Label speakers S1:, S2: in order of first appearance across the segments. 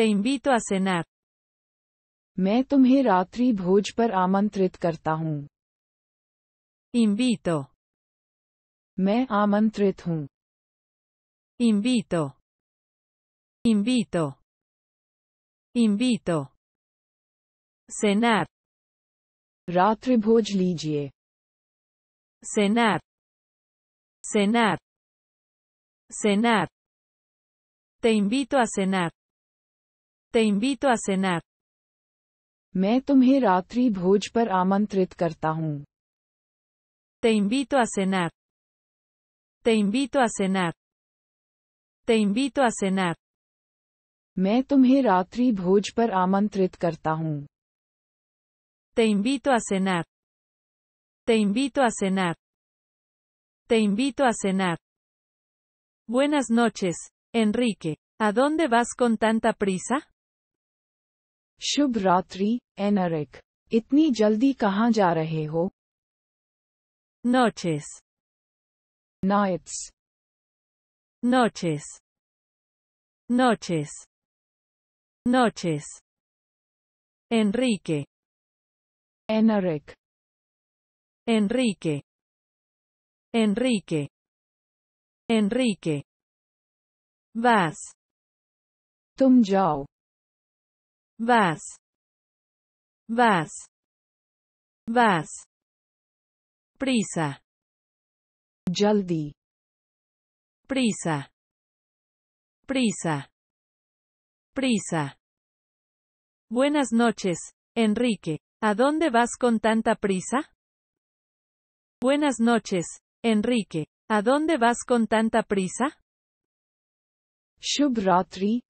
S1: te invito a cenar.
S2: मैं तुम्हें रात्रि भोज पर आमंत्रित करता हूँ Invito. मैं आमंत्रित
S3: हूँ Invito. Invito. Invito. Cenar. रात्रि भोज लीजिए Cenar. Cenar. Cenar. Te invito a cenar.
S2: Te invito a cenar. मैं Te invito a cenar. Te invito a cenar. Te invito a cenar. Te invito a cenar. Te invito a cenar.
S1: Te invito a cenar. Buenas noches, Enrique. ¿A dónde vas con tanta prisa? शुभ रात्रि एनरिक इतनी जल्दी
S2: कहाँ जा रहे हो नोचिस nights
S3: नोचिस नोचिस नोचिस Enrique Enrique Enrique Enrique Enrique बस तुम जाओ Vas. Vas. Vas. Prisa. Jaldi. Prisa. Prisa.
S1: Prisa. Buenas noches, Enrique. ¿A dónde vas con tanta prisa? Buenas noches, Enrique. ¿A dónde vas con tanta prisa? Shubh Ratri,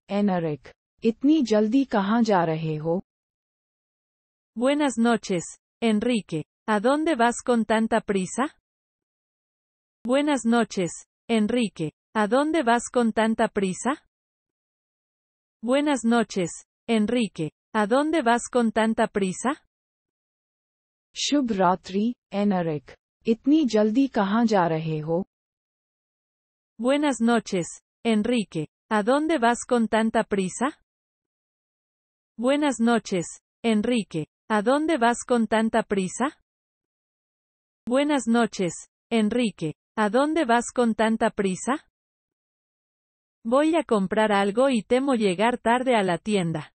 S1: Buenas noches, Enrique. ¿A dónde vas con tanta prisa? Buenas noches, Enrique. ¿A dónde vas con tanta prisa? Buenas noches, Enrique. ¿A dónde vas con tanta prisa?
S2: ¿Itni jaldi kahan
S1: Buenas noches, Enrique. ¿A dónde vas con tanta prisa? Buenas noches, Enrique. ¿A dónde vas con tanta prisa? Buenas noches, Enrique. ¿A dónde vas con tanta prisa? Voy a comprar algo y temo llegar tarde a la tienda.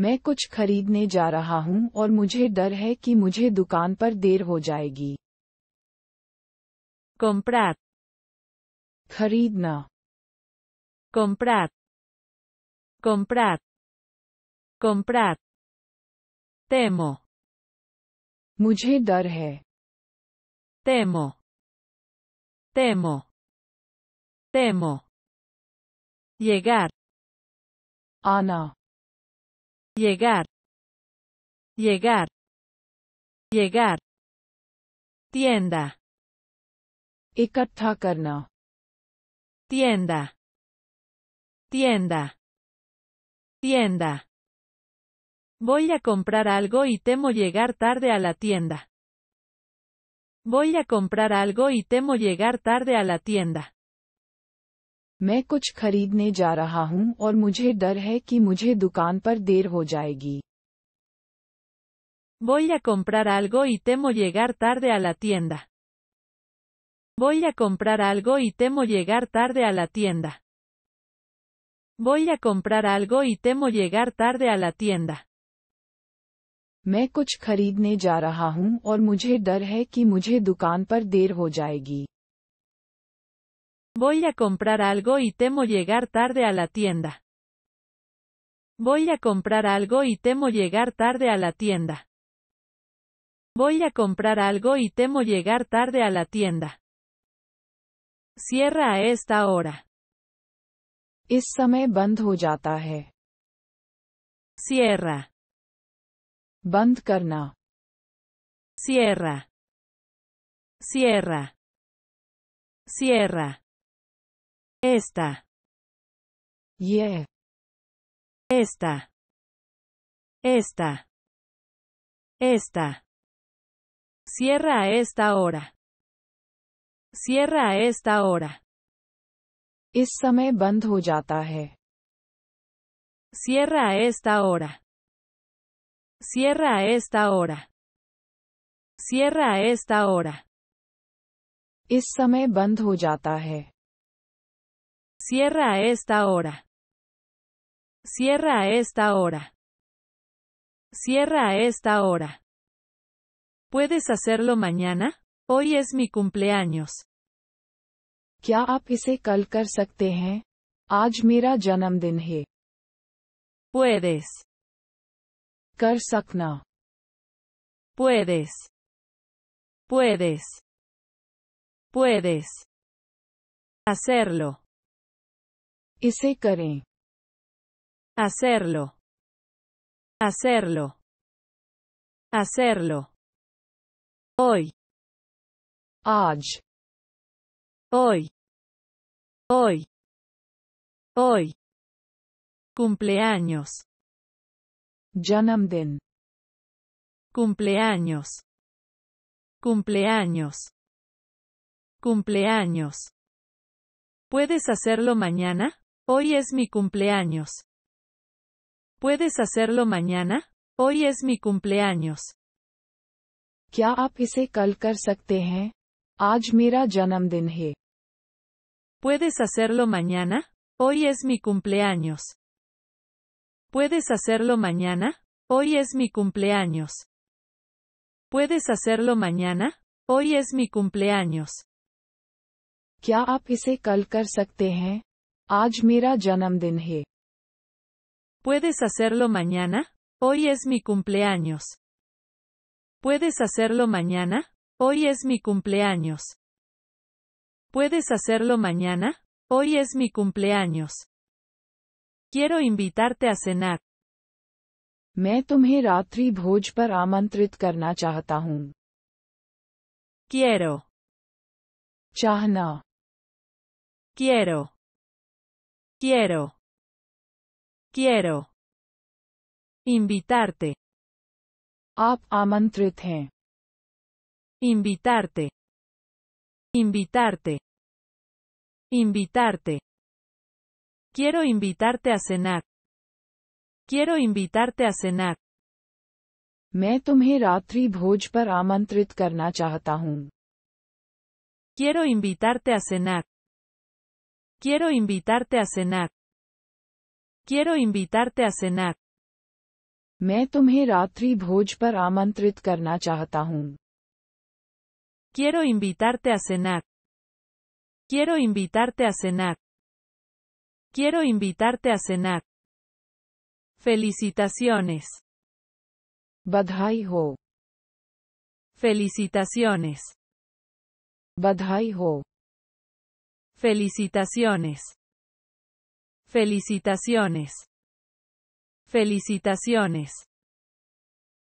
S2: मैं कुछ खरीदने जा रहा और मुझे डर है कि मुझे Comprar.
S3: Comprar. Comprar. Comprar. Temo. मुझे डर है Temo. Temo. Temo. Llegar. Ana. Llegar. Llegar. Llegar. Tienda. इकट्ठा करना Tienda. Tienda.
S1: Tienda. Voy a comprar algo y temo llegar tarde a la tienda. Voy a comprar algo y temo llegar tarde a la tienda. Voy a comprar algo y temo llegar tarde a la tienda. Voy a comprar algo y temo llegar tarde a la tienda. Voy a comprar algo y temo llegar tarde a la tienda. Voy a comprar algo y temo llegar tarde a la tienda. Voy a comprar algo y temo llegar tarde a la tienda. Voy a comprar algo y temo llegar tarde a la tienda. Cierra a esta hora. ¡Es समय बंद
S3: Cierra. बंद Cierra. Cierra. Cierra. Esta. Yeah. Esta. Esta. Esta. Cierra a esta hora. Cierra a esta hora. इस समय बंद Cierra a esta hora. Cierra a esta hora. Cierra a esta hora. Issame समय Cierra a esta hora.
S1: Cierra a esta hora. Cierra a esta hora. ¿Puedes hacerlo mañana? Hoy es mi cumpleaños.
S2: ¿Qué आप इसे कल कर Puedes
S3: puedes puedes puedes hacerlo y hacerlo hacerlo hacerlo hoy hoy hoy hoy cumpleaños Janamden. Cumpleaños.
S1: Cumpleaños. Cumpleaños. ¿Puedes hacerlo mañana? Hoy es mi cumpleaños. ¿Puedes hacerlo mañana? Hoy es mi cumpleaños.
S2: क्या आप इसे कल कर सकते
S1: ¿Puedes hacerlo mañana? Hoy es mi cumpleaños. ¿Puedes hacerlo mañana? Hoy es mi cumpleaños. ¿Puedes hacerlo mañana? Hoy es mi cumpleaños.
S2: क्या आप इसे कल कर सकते
S1: ¿Puedes hacerlo mañana? Hoy es mi cumpleaños. ¿Puedes hacerlo mañana? Hoy es mi cumpleaños. ¿Puedes hacerlo mañana? Hoy es mi cumpleaños. quiero invitarte a cenar.
S2: मैं तुम्हें रात्रि भोज पर आमंत्रित करना चाहता हूँ Quiero. चाहना
S3: Quiero. Quiero. Quiero. Invitarte. आप आमंत्रित हैं Invitarte. Invitarte. Invitarte. Quiero invitarte a cenar.
S2: Quiero invitarte a cenar. मैं तुम्हें रात्रि
S1: भोज पर आमंत्रित करना चाहता हूँ Quiero invitarte a cenar. Quiero invitarte a cenar. Quiero invitarte a cenar.
S2: मैं तुम्हें रात्रि भोज पर आमंत्रित करना
S1: चाहता हूँ Quiero invitarte a cenar. Quiero invitarte a cenar. Quiero invitarte a cenar. Felicitaciones. Badhai ho.
S3: Felicitaciones. Badhai ho.
S1: Felicitaciones. Felicitaciones. Felicitaciones.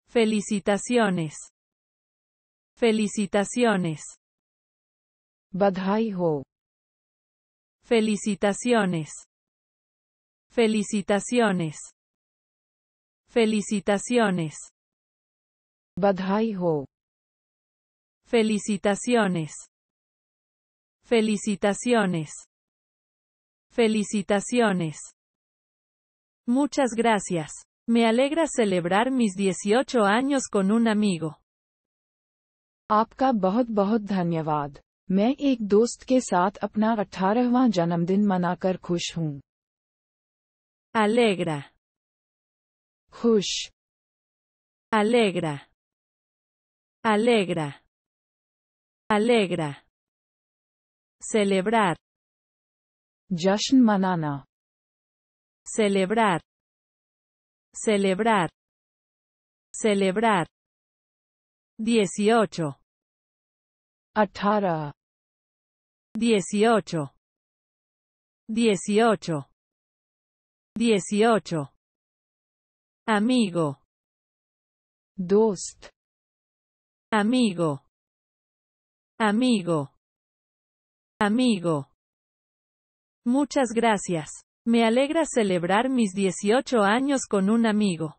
S1: Felicitaciones.
S3: Felicitaciones. Badhai ho. Felicitaciones. Felicitaciones. Felicitaciones. Badhai ho. Felicitaciones.
S1: Felicitaciones. Felicitaciones. Muchas gracias. Me alegra celebrar mis 18 años con un amigo.
S2: bahut बहुत dhanyavad. Me ek एक ke के apna अपना अठारहवां जन्मदिन manakar khush hoon.
S3: Alegra. Hush. Alegra. Alegra. Alegra. Celebrar. Jashn manana. Celebrar. Celebrar. Celebrar. dieciocho Atara. dieciocho dieciocho 18. Amigo. Dost. Amigo. Amigo.
S1: Amigo. Muchas gracias. Me alegra celebrar mis 18 años con un amigo.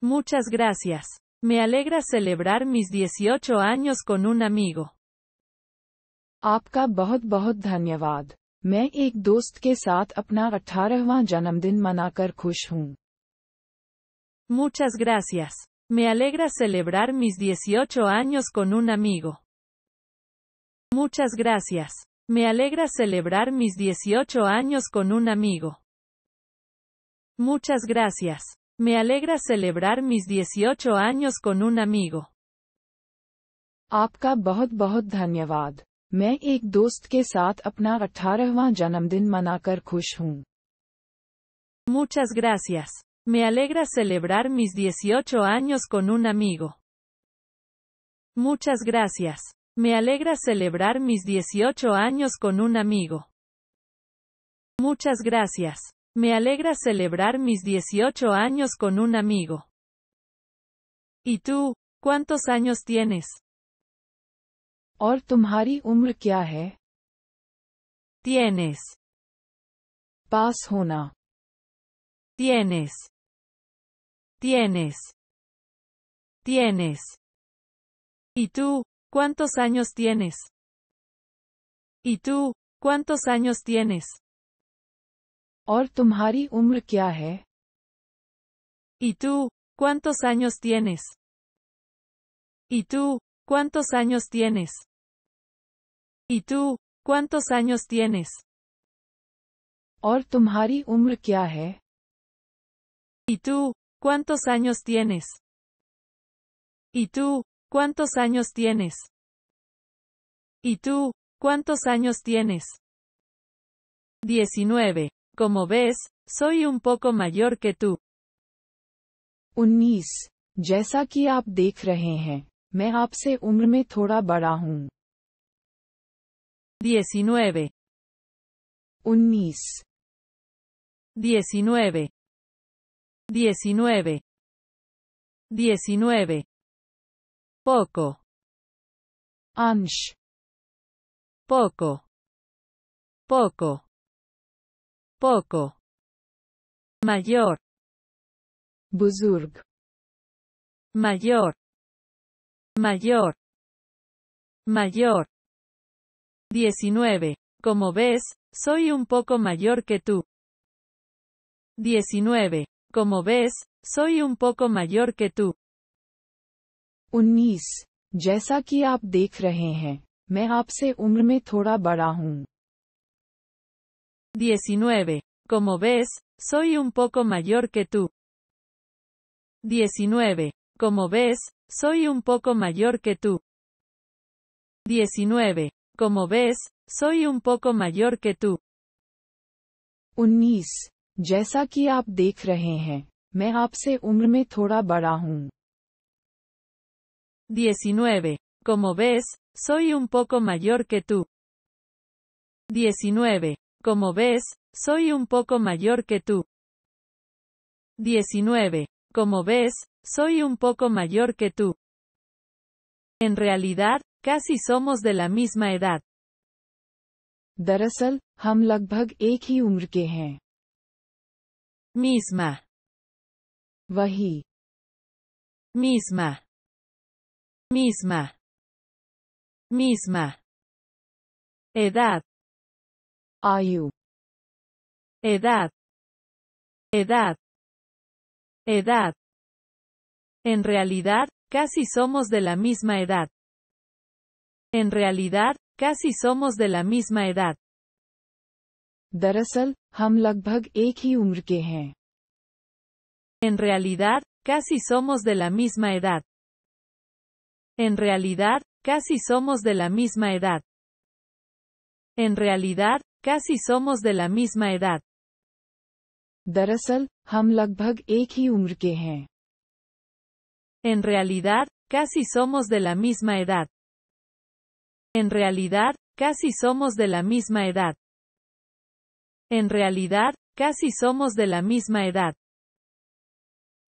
S1: Muchas gracias. Me alegra celebrar mis 18 años con un amigo.
S2: Aapka bahut bahut dhanyavad.
S1: Muchas gracias. Me alegra celebrar mis 18 años con un amigo. Muchas gracias. Me alegra celebrar mis 18 años con un amigo. Muchas gracias. Me alegra celebrar mis 18 años con un amigo. Muchas gracias. Me alegra celebrar mis 18 años con un amigo. Muchas gracias. Me alegra celebrar mis 18 años con un amigo. Muchas gracias. Me alegra celebrar mis 18 años con un amigo. ¿Y tú, cuántos años tienes? ortumhari tumhari umr
S3: Tienes. Pas Tienes. Tienes.
S1: Tienes. ¿Y tú, cuántos años tienes? ¿Y tú, cuántos años tienes? ortumhari umrkiaje? ¿Y tú, cuántos años tienes? ¿Y tú, cuántos años tienes? ¿Y tú, cuántos años tienes? ¿Y
S3: ¿Y tú, cuántos años tienes?
S1: ¿Y tú, cuántos años tienes? ¿Y tú, cuántos años tienes? 19. Como ves, soy un poco mayor que tú.
S2: 19. Jaisa ki aap dekh rahe hain,
S3: diecinueve, Unnis. diecinueve, diecinueve, diecinueve, Poco. Ansh. Poco. Poco. Poco. Mayor. Buzurg. Mayor. Mayor. Mayor.
S1: 19. Como ves, soy un poco mayor que tú. 19. Como ves, soy un poco mayor que tú.
S2: 19. Jaisa ki aap dekh rahe hain, main
S1: 19. Como ves, soy un poco mayor que tú. 19. Como ves, soy un poco mayor que tú. 19. Como ves, soy un poco mayor que tú. 19. जैसा
S2: कि आप देख रहे हैं मैं आपसे उम्र में थोड़ा बड़ा
S1: 19. Como ves, soy un poco mayor que tú. 19. Como ves, soy un poco mayor que tú. 19. Como ves, soy un poco mayor que tú. En realidad, Casi somos de la misma edad.
S3: Darasal, lagbhag ek hi Misma. Vahi. Misma. Misma. Misma. Edad. Ayu. Edad.
S1: Edad. Edad. En realidad, casi somos de la misma edad. En realidad, casi somos de la misma edad. En realidad, casi somos de la misma edad. En realidad, casi somos de la misma edad. En realidad, casi somos de la misma edad. En realidad, casi somos de la misma edad. En realidad, casi somos de la misma edad. En realidad, casi somos de la misma edad.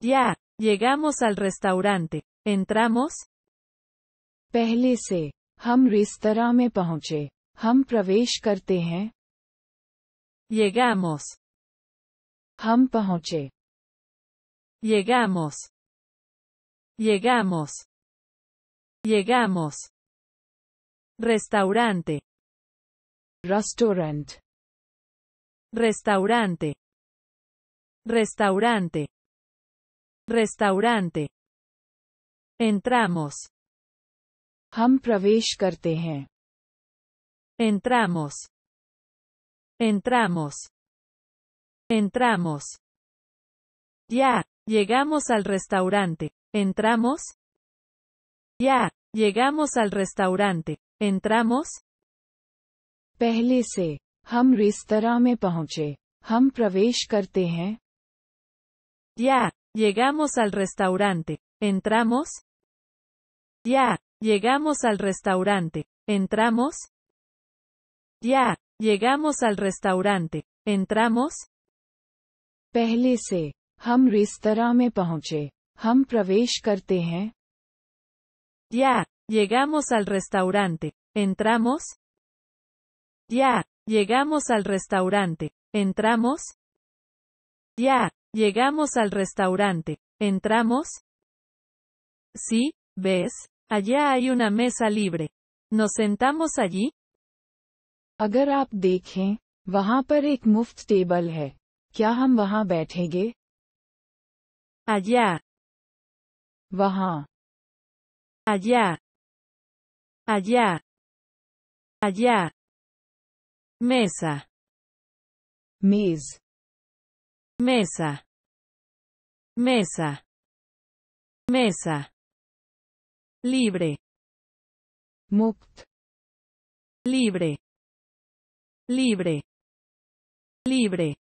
S1: Ya, llegamos al restaurante. ¿Entramos?
S2: Pehle se, Llegamos.
S3: Hum Llegamos. Llegamos. Llegamos. Restaurante. Restaurant. Restaurante. Restaurante. Restaurante. Entramos. हम
S1: Entramos. Entramos. Entramos. Ya, llegamos al restaurante. ¿Entramos? Ya, llegamos al restaurante entramos.
S2: Pehle se. Hum
S1: Ya, llegamos al restaurante. ¿Entramos? Ya, llegamos al restaurante. ¿Entramos? Ya, llegamos al restaurante. ¿Entramos?
S2: Pejlise. se, Hum restaurant me
S1: Ya, Llegamos al restaurante. ¿Entramos? Ya. Llegamos al restaurante. ¿Entramos? Ya. Llegamos al restaurante. ¿Entramos? Sí, ves, allá hay una mesa libre. ¿Nos sentamos allí?
S2: Allá.
S3: Allá allá, allá, mesa, mesa, mesa, mesa, libre, mukt, libre, libre, libre,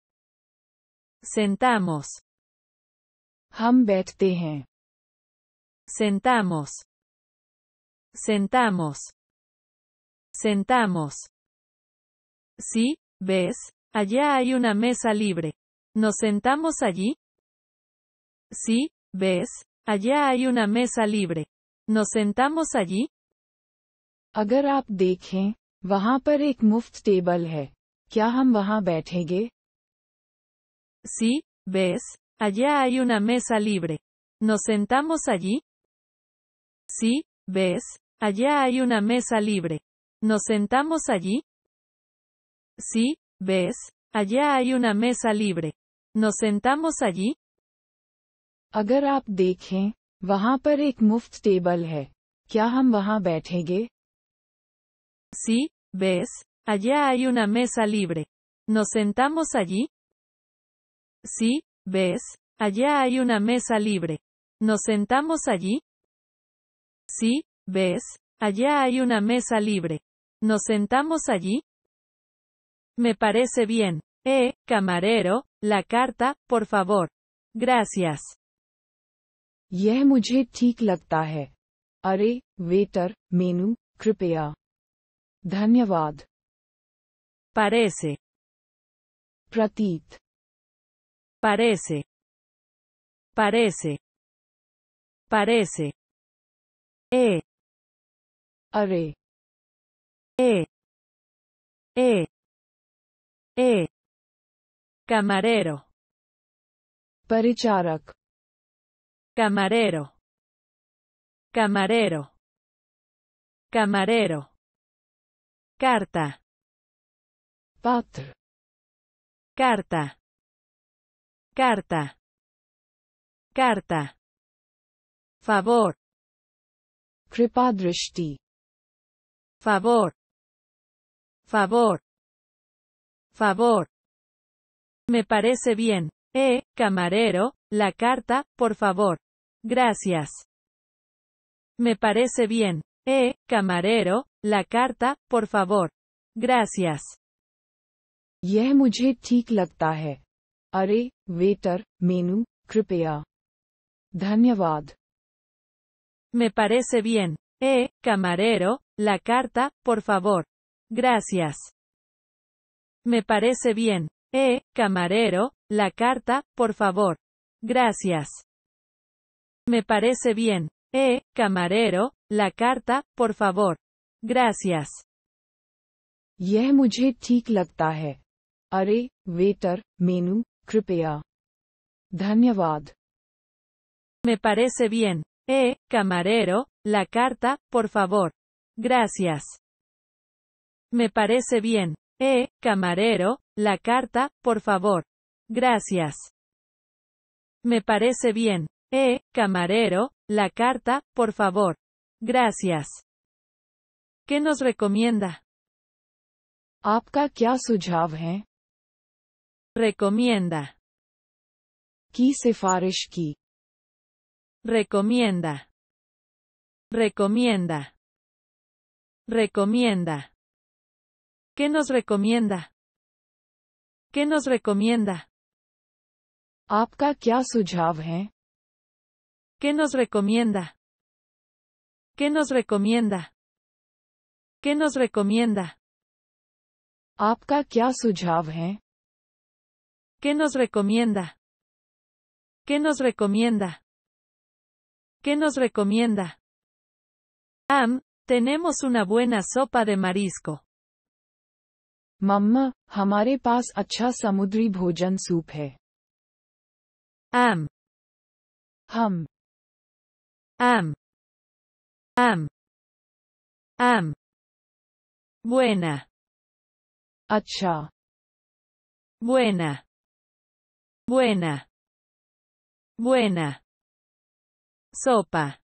S3: sentamos, hambet sentamos,
S1: Sentamos. Sentamos. Sí, ves, allá hay una mesa libre. ¿Nos sentamos allí? Sí, ves, allá hay una mesa libre. ¿Nos sentamos allí? Sí, ves, allá hay una mesa libre. ¿Nos sentamos allí? Sí, ves, Allá hay una mesa libre. ¿Nos sentamos allí? Sí, ¿ves? Allá hay una mesa libre. ¿Nos sentamos allí? Sí, ¿ves? Allá hay una mesa libre. ¿Nos sentamos allí? Sí, ¿ves? Allá hay una mesa libre. ¿Nos sentamos allí? Sí, ¿Ves? Allá hay una mesa libre. ¿Nos sentamos allí? Me parece bien. Eh, camarero, la carta, por favor. Gracias.
S2: यह mujhe ठीक लगता है कृपया parece Pratit.
S3: parece parece parece eh e e e camarero paricharak camarero camarero camarero carta patr carta carta carta favor favor,
S1: favor, favor. Me parece bien. Eh, camarero, la carta, por favor. Gracias. Me parece bien. Eh, camarero, la carta, por favor. Gracias. Yeh mujhe ठीक लगता है Are, waiter, menu, Me parece bien. Eh, camarero, la carta, por favor. Gracias. Me parece bien. Eh, camarero, la carta, por favor. Gracias. Me parece bien. Eh, camarero, la carta, por favor. Gracias.
S2: यह मुझे ठीक लगता है कृपया
S1: Me parece bien. Eh, camarero, la carta, por favor. Gracias. Me parece bien. Eh, camarero, la carta, por favor. Gracias. Me parece bien. Eh, camarero, la carta, por favor. Gracias. ¿Qué nos recomienda?
S3: ¿Apka kya Recomienda. se se ki? Recomienda. Recomienda. Recomienda. ¿Qué nos recomienda? ¿Qué nos recomienda? ¿Apka kya ¿Qué nos recomienda? ¿Qué nos recomienda? ¿Qué nos recomienda? ¿Apka ¿Qué nos recomienda? ¿Qué nos recomienda? ¿Qué nos recomienda?
S1: Am, tenemos una buena sopa de marisco.
S2: Mamma, hamare pas acha samudri भोजन soup
S3: Am. Hum. Am. Am. Am. Buena. Acha. Buena. Buena. Buena. Sopa.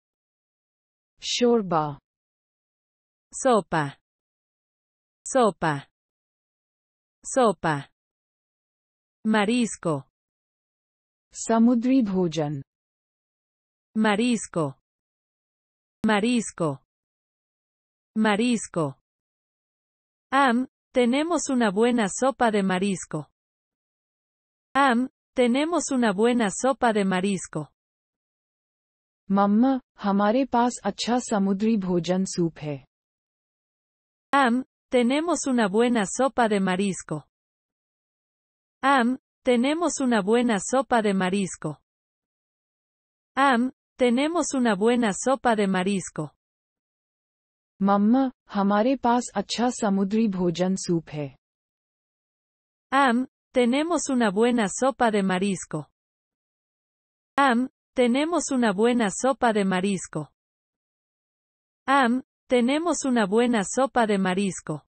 S3: Shorba sopa, sopa, sopa, marisco, samudri marisco,
S1: marisco, marisco. Am, tenemos una buena sopa de marisco. Am, tenemos una buena sopa de marisco. mamma, hamare pas अच्छा samudri Am, tenemos una buena sopa de marisco. Am, tenemos una buena sopa de marisco. Am, tenemos una buena sopa de marisco.
S2: Mamma, hamare pas अच्छा समुद्री
S1: Am, tenemos una buena sopa de marisco. Am, tenemos una buena sopa de marisco. Am, tenemos una buena sopa de marisco.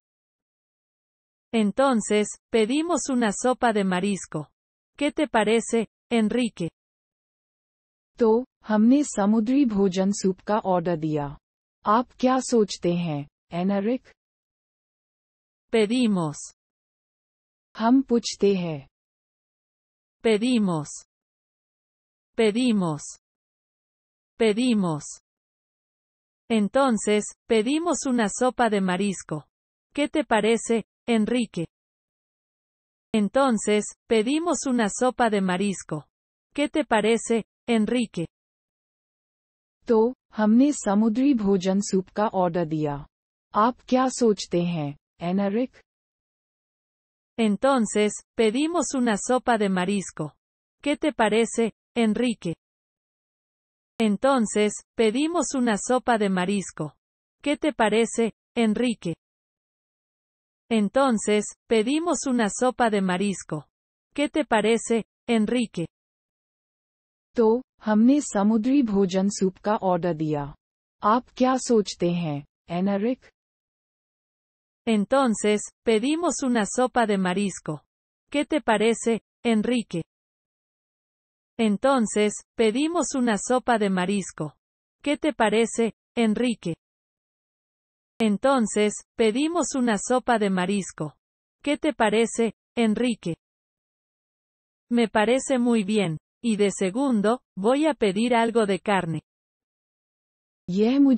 S1: Entonces, pedimos una sopa de marisco. ¿Qué te parece, Enrique?
S2: To, हमने समुद्री भोजन सूप का ऑर्डर दिया आप क्या सोचते
S3: Pedimos. हम पूछते हैं Pedimos.
S1: Pedimos. Pedimos. Entonces, pedimos una sopa de marisco. ¿Qué te parece, Enrique? Entonces, pedimos una sopa de marisco. ¿Qué te parece, Enrique? Entonces, pedimos una sopa de marisco. ¿Qué te parece, Enrique? Entonces, pedimos una sopa de marisco. ¿Qué te parece, Enrique? Entonces, pedimos una sopa de marisco. ¿Qué te parece, Enrique? Entonces, pedimos una sopa de marisco. ¿Qué te parece, Enrique? Entonces, pedimos una sopa de marisco. ¿Qué te parece, Enrique? Entonces, pedimos una sopa de marisco. ¿Qué te parece, Enrique? Me parece muy bien. Y de segundo, voy a pedir algo de carne. Segundo,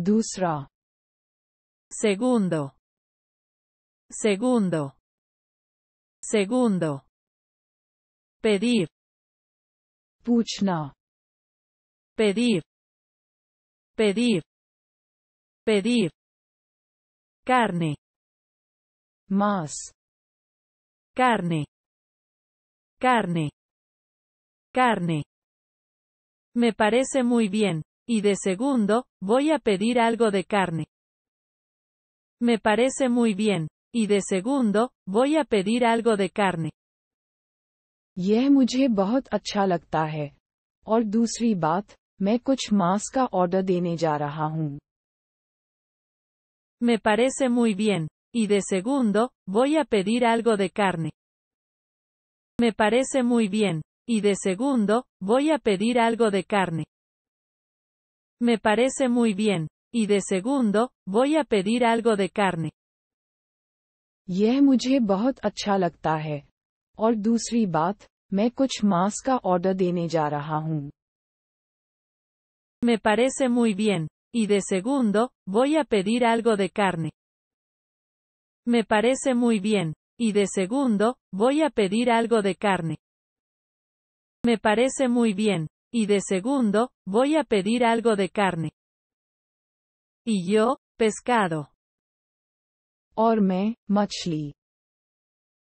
S3: Dusra. segundo segundo segundo pedir puchna pedir pedir pedir carne más carne carne
S1: carne me parece muy bien y de segundo, voy a pedir algo de carne. Me parece muy bien. Y de segundo, voy a pedir algo de carne. Me parece muy bien. Y de segundo, voy a pedir algo de carne. Me parece muy bien. Y de segundo, voy a pedir algo de carne. Me parece muy bien. Y de segundo, voy a pedir algo de carne.
S2: मुझे बहुत अच्छा लगता है
S1: Me parece muy bien. Y de segundo, voy a pedir algo de carne. Me parece muy bien. Y de segundo, voy a pedir algo de carne. Me parece muy bien. Y de segundo, voy a pedir algo de carne. Y yo, pescado.
S2: Orme, machli.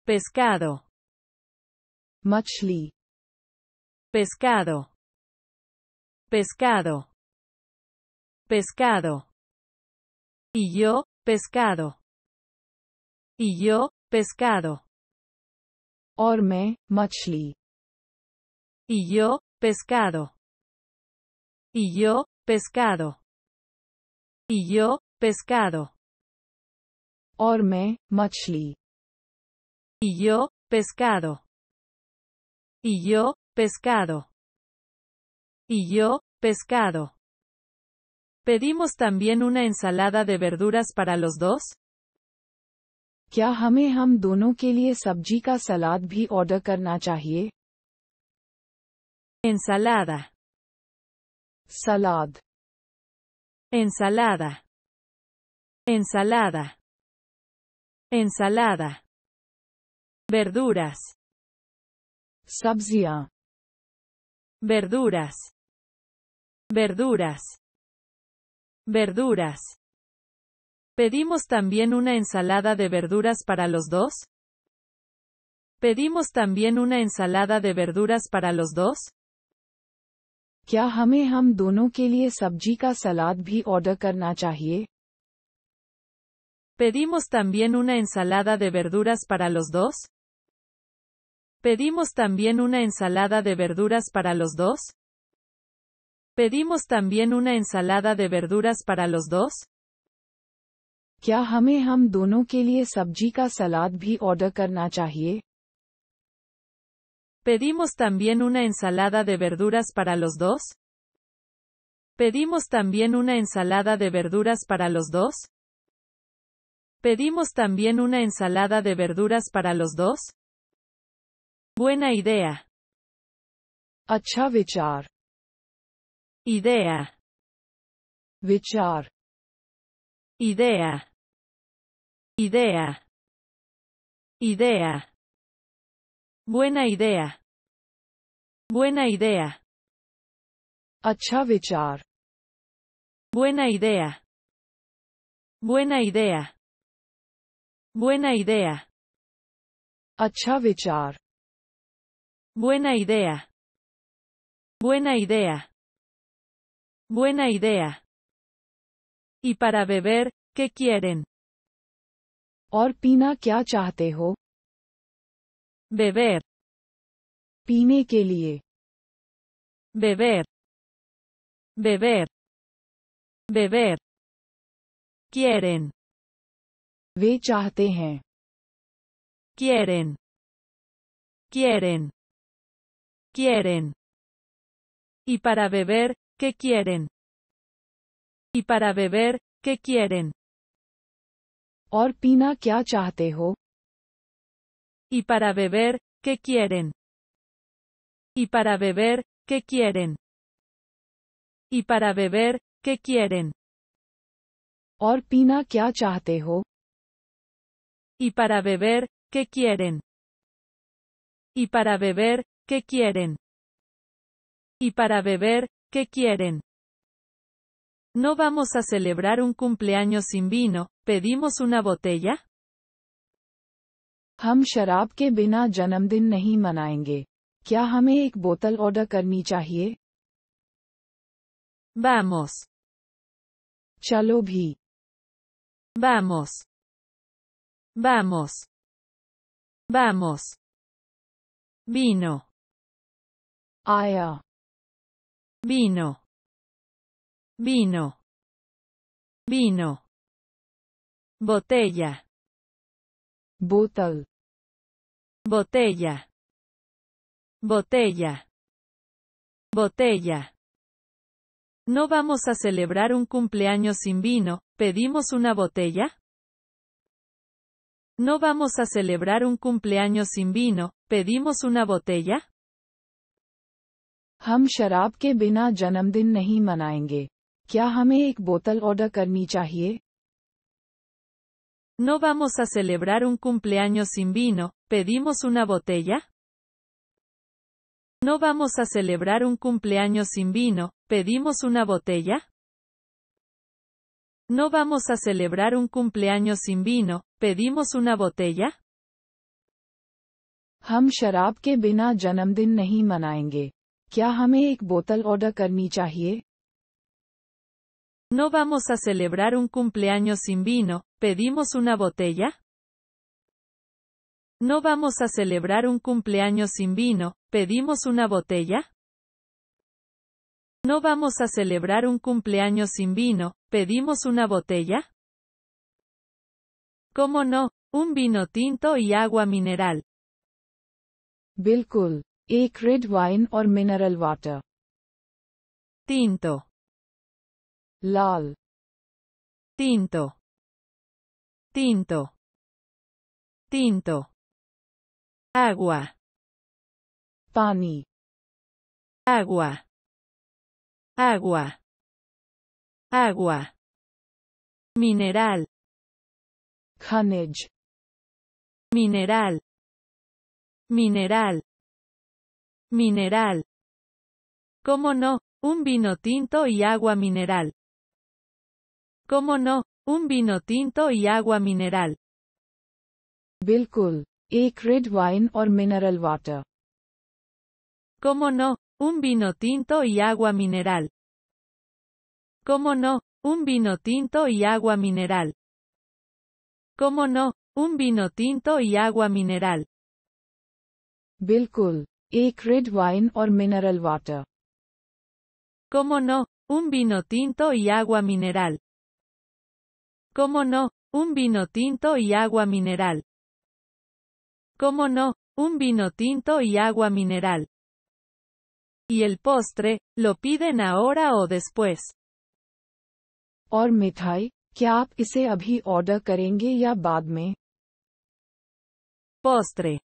S3: pescado Machli. pescado pescado pescado y yo pescado y yo pescado Orme, machli. y yo pescado. Y yo, pescado. Y yo, pescado. orme machli. y yo pescado y yo
S1: pescado y yo pescado pedimos también una ensalada de verduras para los dos
S2: Ensalada. Salad.
S3: Ensalada. Ensalada. Ensalada. Verduras. Sabzia. Verduras. Verduras.
S1: Verduras. ¿Pedimos también una ensalada de verduras para los dos? ¿Pedimos también una ensalada de verduras para los dos?
S2: क्या हमें हम
S1: ¿Pedimos también una ensalada de verduras para los dos? ¿Pedimos también una ensalada de verduras para los dos? ¿Pedimos también una ensalada de verduras para los dos? ¿Pedimos también una ensalada de verduras para los dos? ¿Pedimos también una ensalada de verduras para los dos? ¿Pedimos también una ensalada de verduras para los dos? Buena idea.
S3: Acha Idea. Vichar. Idea. Idea. Idea. Buena idea. Buena idea. Achavichar. Buena idea. Buena idea. Buena idea. Achavichar. Buena idea. Buena idea. Buena idea. Y para beber, ¿qué quieren?
S2: Orpina que kya beber pime que
S3: beber beber beber quieren ve चाहते quieren quieren quieren y para beber qué quieren y para beber qué quieren
S2: Orpina que क्या
S3: y para beber, ¿qué quieren? Y para beber, ¿qué quieren? Y para beber, ¿qué quieren?
S2: Or pina kya चाहते
S3: Y para beber, ¿qué quieren? Y para beber, ¿qué quieren?
S1: Y para beber, ¿qué quieren? ¿No vamos a celebrar un cumpleaños sin vino? ¿Pedimos una botella?
S2: हम शराब के बिना जन्मदिन नहीं मनाएंगे क्या हमें एक बोतल ऑर्डर करनी चाहिए बैमोस
S3: चलो भी Vamos. Vamos. Vamos. Vino. आया Vino. Vino. Vino. Botella. Botella. Botella.
S1: Botella. ¿No vamos a celebrar un cumpleaños sin vino? ¿Pedimos una botella? ¿No vamos a celebrar un cumpleaños sin vino? ¿Pedimos una botella? ¿No vamos a celebrar un cumpleaños sin vino? ¿Pedimos una botella? ¿No vamos a celebrar un cumpleaños sin vino? ¿Pedimos una botella? ¿No vamos a celebrar un cumpleaños sin vino? ¿Pedimos una botella? हम ¿No vamos a celebrar un cumpleaños sin vino? ¿Pedimos una botella? ¿No vamos a celebrar un cumpleaños sin vino? ¿Pedimos una botella? ¿No vamos a celebrar un cumpleaños sin vino? ¿Pedimos una botella? ¿Cómo no? Un vino tinto y agua mineral.
S2: Bilkul. a red wine or mineral water. tinto Lal.
S3: Tinto. Tinto. Tinto. Agua. Pani. Agua. Agua. Agua. Mineral. Mineral. Mineral. Mineral.
S1: ¿Cómo no? Un vino tinto y agua mineral. ¿Cómo no? Un vino tinto y agua mineral.
S2: Bilkul. acrid wine wine mineral water.
S1: ¿Cómo no? Un vino tinto y agua mineral. ¿Cómo no? Un vino tinto y agua mineral. ¿Cómo no? Un vino tinto y agua mineral.
S2: Bilkul. acrid red wine or
S1: mineral ¿Cómo no? Un vino tinto y agua mineral. ¿Cómo no? Un vino tinto y agua mineral. ¿Cómo no? Un vino tinto y agua mineral. Y el postre, ¿lo piden ahora o después?
S2: Or mithai, ¿Qué aap ise abhi order karenge ya baad mein. postre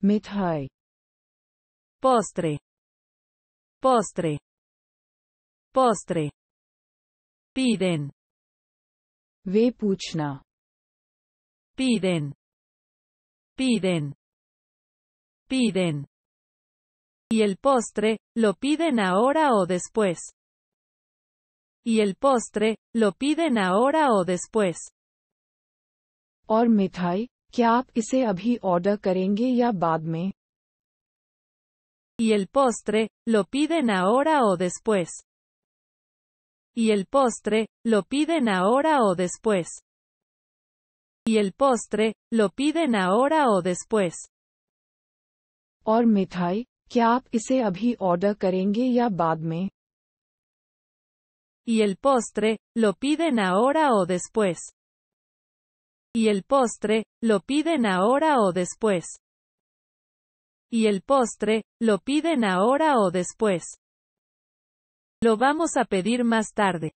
S2: Mithai.
S3: postre postre postre piden Ve puchna? piden piden piden
S1: y el postre lo piden ahora o después y el postre lo piden ahora o después
S2: or mithai, kya aap ise abhi order karenge ya baad mein.
S1: y el postre lo piden ahora o después y el postre, lo piden ahora o después. Y el postre, lo piden ahora o después. Y el
S2: postre,
S1: lo piden ahora o después. Y el postre, lo piden ahora o después. Y el postre, lo piden ahora o después. Lo vamos a pedir más tarde.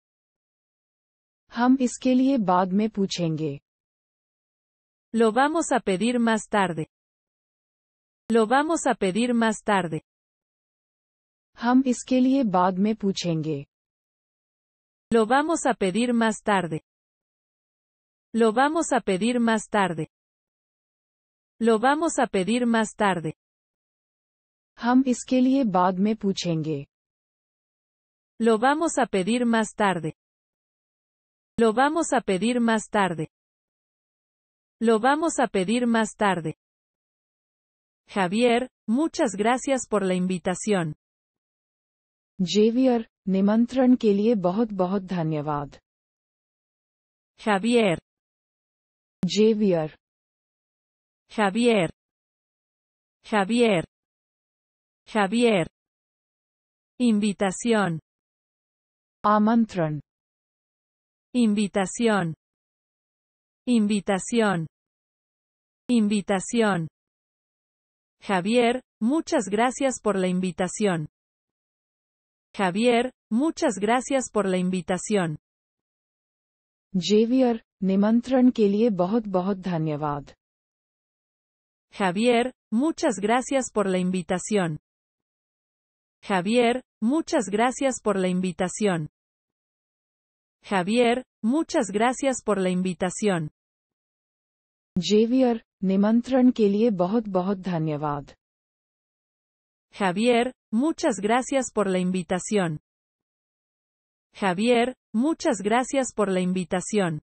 S1: Hum इसके लिए बाद में Lo vamos a pedir más tarde. Lo vamos a pedir más tarde. Hum इसके लिए बाद में Lo vamos a pedir más tarde. Lo vamos a pedir más tarde. Lo vamos a pedir más tarde. Hum इसके लिए बाद में lo vamos a pedir más tarde. Lo vamos a pedir más tarde. Lo vamos a pedir más tarde. Javier, muchas gracias por la invitación.
S2: Javier, bahut bahut Javier. Javier.
S3: Javier. Javier. Javier. Invitación. Amantran. Invitación. Invitación.
S1: Invitación. Javier, muchas gracias por la invitación. Javier, muchas gracias por la invitación.
S2: Javier,
S1: Javier, muchas gracias por la invitación. Javier, Muchas gracias por la invitación. Javier, muchas gracias por la invitación. Javier, muchas gracias por la invitación. Javier, muchas gracias por la invitación.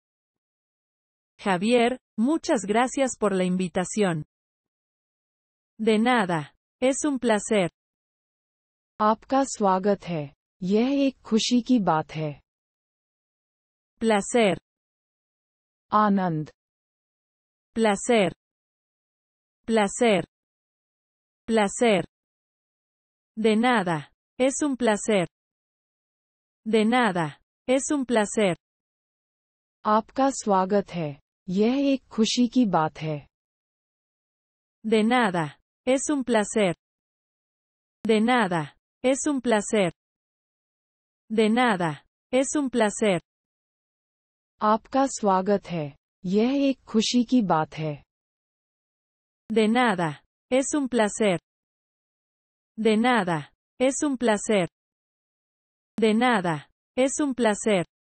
S1: Javier, muchas gracias por la invitación. De nada. Es un placer.
S2: आपका स्वागत है यह एक खुशी की बात है
S3: प्लेसेर आनंद प्लेसेर प्लेसेर प्लेसेर
S2: De nada, es un placer. De nada, es आपका स्वागत है यह एक खुशी की बात
S3: है De nada, es un placer.
S2: Es un placer. De nada. Es un placer. Apka swagat hai. Yeh ek
S3: De nada. Es un placer. De nada. Es un placer. De nada. Es un placer.